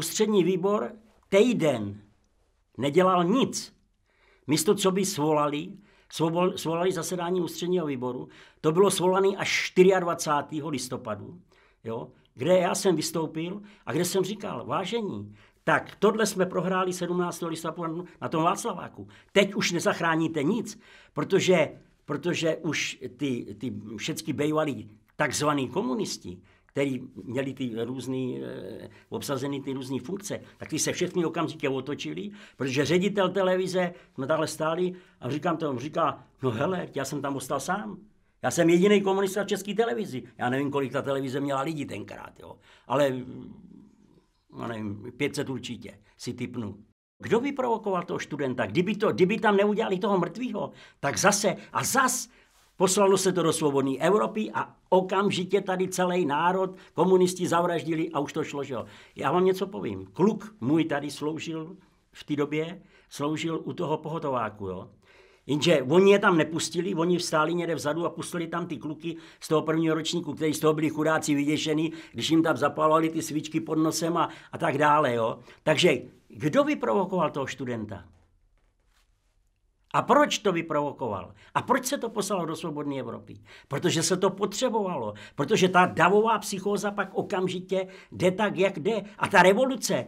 ústřední výbor týden nedělal nic. Místo, co by svolali, svolali zasedání ústředního výboru, to bylo svolané až 24. listopadu, jo, kde já jsem vystoupil a kde jsem říkal, vážení, tak tohle jsme prohráli 17. listopadu na tom Václaváku. Teď už nezachráníte nic, protože, protože už ty, ty všechny bývalí takzvaní komunisti, který měli ty různý, eh, obsazeny ty různé funkce, tak ty se všechny okamžitě otočili, protože ředitel televize, jsme takhle stáli a říkám to, říká, no hele, já jsem tam ostal sám, já jsem jediný komunista v české televizi. Já nevím, kolik ta televize měla lidí tenkrát, jo. Ale, no nevím, 500 určitě, si typnu. Kdo provokoval toho studenta? Kdyby, to, kdyby tam neudělali toho mrtvého, tak zase, a zas Poslalo se to do svobodné Evropy a okamžitě tady celý národ komunisti zavraždili a už to šlo. Že jo. Já vám něco povím. Kluk můj tady sloužil v té době, sloužil u toho pohotováku. Jo. Jinže oni je tam nepustili, oni vstáli někde vzadu a pustili tam ty kluky z toho prvního ročníku, kteří z toho byli chudáci vyděšený, když jim tam zapalovali ty svíčky pod nosem a, a tak dále. Jo. Takže kdo vyprovokoval toho studenta? A proč to vyprovokoval? A proč se to poslalo do svobodné Evropy? Protože se to potřebovalo. Protože ta davová psychóza pak okamžitě jde tak, jak jde. A ta revoluce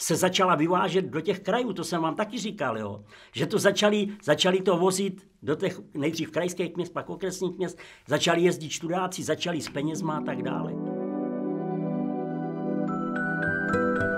se začala vyvážet do těch krajů, to jsem vám taky říkal, jo. Že to začali, začali to vozit do těch nejdřív krajských měst, pak okresních měst, začali jezdit študáci, začali s penězma a tak dále. thank you